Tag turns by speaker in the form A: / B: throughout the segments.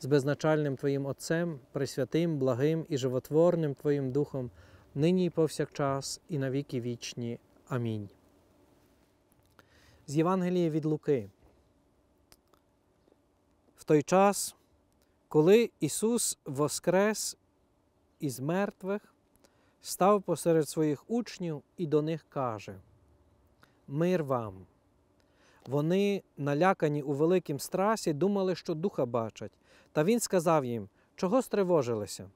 A: з безначальним Твоїм Отцем, Пресвятим, благим і животворним Твоїм Духом, нині і повсякчас, і навіки вічні. Амінь. З Євангелія від Луки. В той час, коли Ісус воскрес із мертвих, став посеред своїх учнів і до них каже: Мир вам! Вони, налякані у великім страсі, думали, що духа бачать, та він сказав їм, чого стривожилися?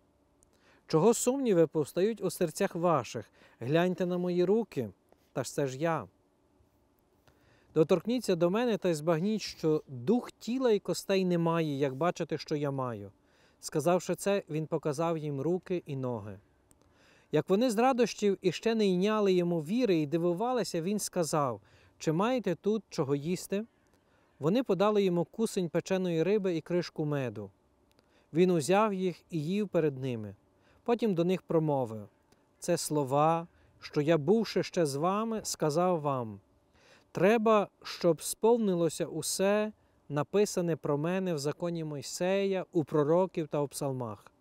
A: Чого сумніви повстають у серцях ваших, гляньте на мої руки, та ж це ж я. Доторкніться до мене та й збагніть, що дух тіла і костей немає, як бачите, що я маю. Сказавши це, він показав їм руки і ноги. Як вони з радощів іще не йняли йому віри і дивувалися, він сказав: Чи маєте тут чого їсти? Вони подали йому кусень печеної риби і кришку меду. Він узяв їх і їв перед ними. Потім до них промовив це слова, що я, бувши ще з вами, сказав вам. Треба, щоб сповнилося усе, написане про мене в законі Мойсея, у пророків та у псалмах.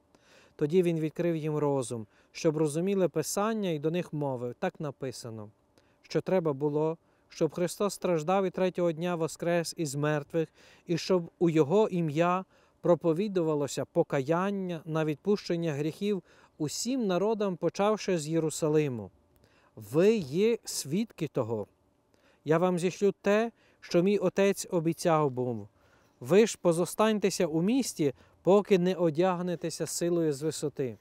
A: Тоді він відкрив їм розум, щоб розуміли Писання, і до них мовив так написано, що треба було щоб Христос страждав і третього дня воскрес із мертвих, і щоб у Його ім'я проповідувалося покаяння на відпущення гріхів усім народам, почавши з Єрусалиму. Ви є свідки того. Я вам зішлю те, що мій отець обіцяв був. Ви ж позостаньтеся у місті, поки не одягнетеся силою з висоти.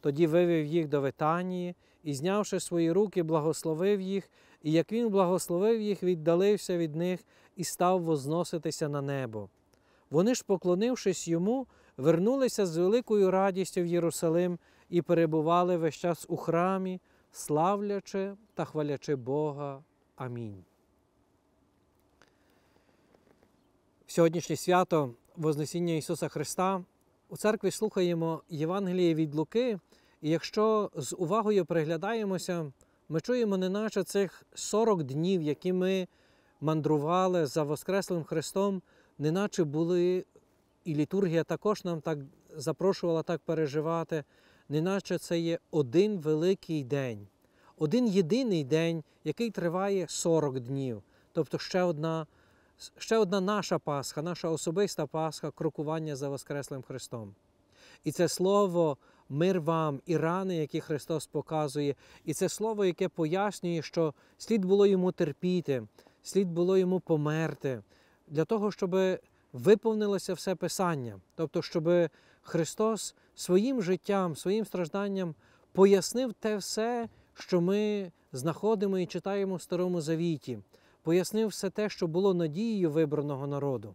A: Тоді вивів їх до Витанії і, знявши свої руки, благословив їх, і як він благословив їх, віддалився від них і став возноситися на небо. Вони ж, поклонившись йому, вернулися з великою радістю в Єрусалим і перебували весь час у храмі, славлячи та хвалячи Бога. Амінь. Сьогоднішнє свято Вознесіння Ісуса Христа у церкві слухаємо Євангеліє від Луки. І якщо з увагою приглядаємося, ми чуємо, неначе цих 40 днів, які ми мандрували за Воскреслим Христом, неначе були, і літургія також нам так запрошувала так переживати, неначе це є один великий день, один єдиний день, який триває 40 днів. Тобто ще одна ще одна наша Пасха, наша особиста Пасха, крокування за Воскреслим Христом. І це слово мир вам і рани, які Христос показує. І це слово, яке пояснює, що слід було йому терпіти, слід було йому померти, для того, щоб виповнилося все Писання, тобто, щоб Христос своїм життям, своїм стражданням пояснив те все, що ми знаходимо і читаємо в Старому Завіті, пояснив все те, що було надією вибраного народу.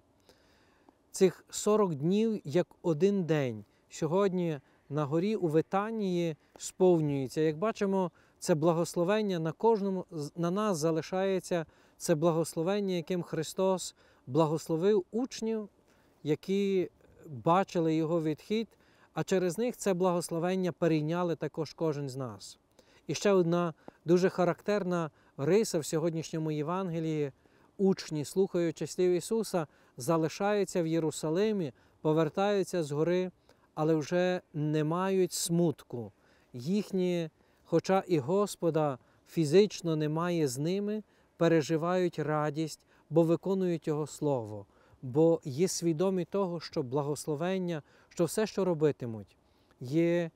A: Цих 40 днів як один день сьогодні на горі у Витанії сповнюється. Як бачимо, це благословення на кожному на нас залишається це благословення, яким Христос благословив учнів, які бачили Його відхід, а через них це благословення перейняли також кожен з нас. І ще одна дуже характерна риса в сьогоднішньому Євангелії. Учні, слухаючи слів Ісуса, залишаються в Єрусалимі, повертаються з гори але вже не мають смутку. Їхні, хоча і Господа фізично немає з ними, переживають радість, бо виконують Його Слово, бо є свідомі того, що благословення, що все, що робитимуть, є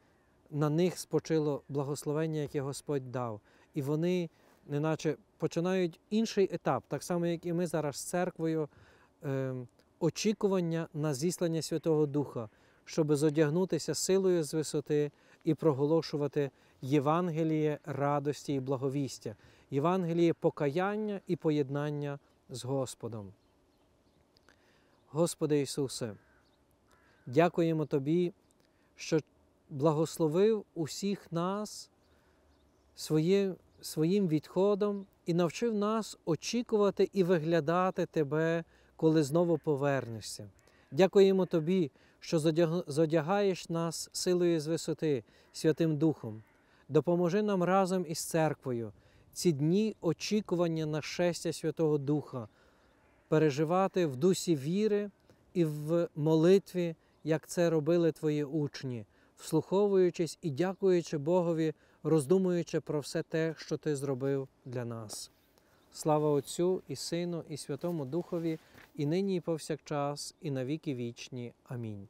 A: на них спочило благословення, яке Господь дав. І вони, неначе починають інший етап, так само, як і ми зараз з церквою, е, очікування на зіслання Святого Духа. Щоби зодягнутися силою з висоти і проголошувати Євангеліє радості і благовістя, Євангеліє покаяння і поєднання з Господом. Господи Ісусе, дякуємо Тобі, що благословив усіх нас своїм, своїм відходом і навчив нас очікувати і виглядати Тебе, коли знову повернешся. Дякуємо Тобі, що зодягаєш нас силою з висоти, Святим Духом, допоможи нам разом із церквою ці дні очікування на щастя Святого Духа, переживати в дусі віри і в молитві, як це робили твої учні, вслуховуючись і дякуючи Богові, роздумуючи про все те, що ти зробив для нас. Слава Отцю і Сину, і Святому Духові і нині, і повсякчас, і навіки вічні. Амінь.